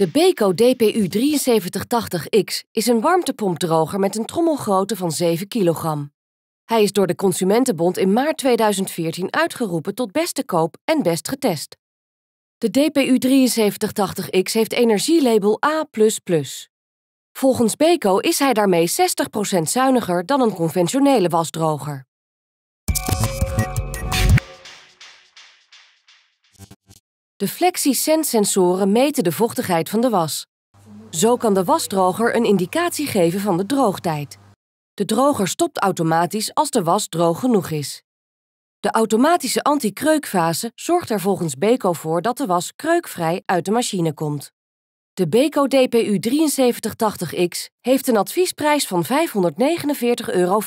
De Beko DPU 7380X is een warmtepompdroger met een trommelgrootte van 7 kilogram. Hij is door de Consumentenbond in maart 2014 uitgeroepen tot beste koop en best getest. De DPU 7380X heeft energielabel A++. Volgens Beko is hij daarmee 60% zuiniger dan een conventionele wasdroger. De FlexiSense-sensoren meten de vochtigheid van de was. Zo kan de wasdroger een indicatie geven van de droogtijd. De droger stopt automatisch als de was droog genoeg is. De automatische anti-kreukfase zorgt er volgens Beko voor dat de was kreukvrij uit de machine komt. De Beko DPU 7380X heeft een adviesprijs van 549,95 euro.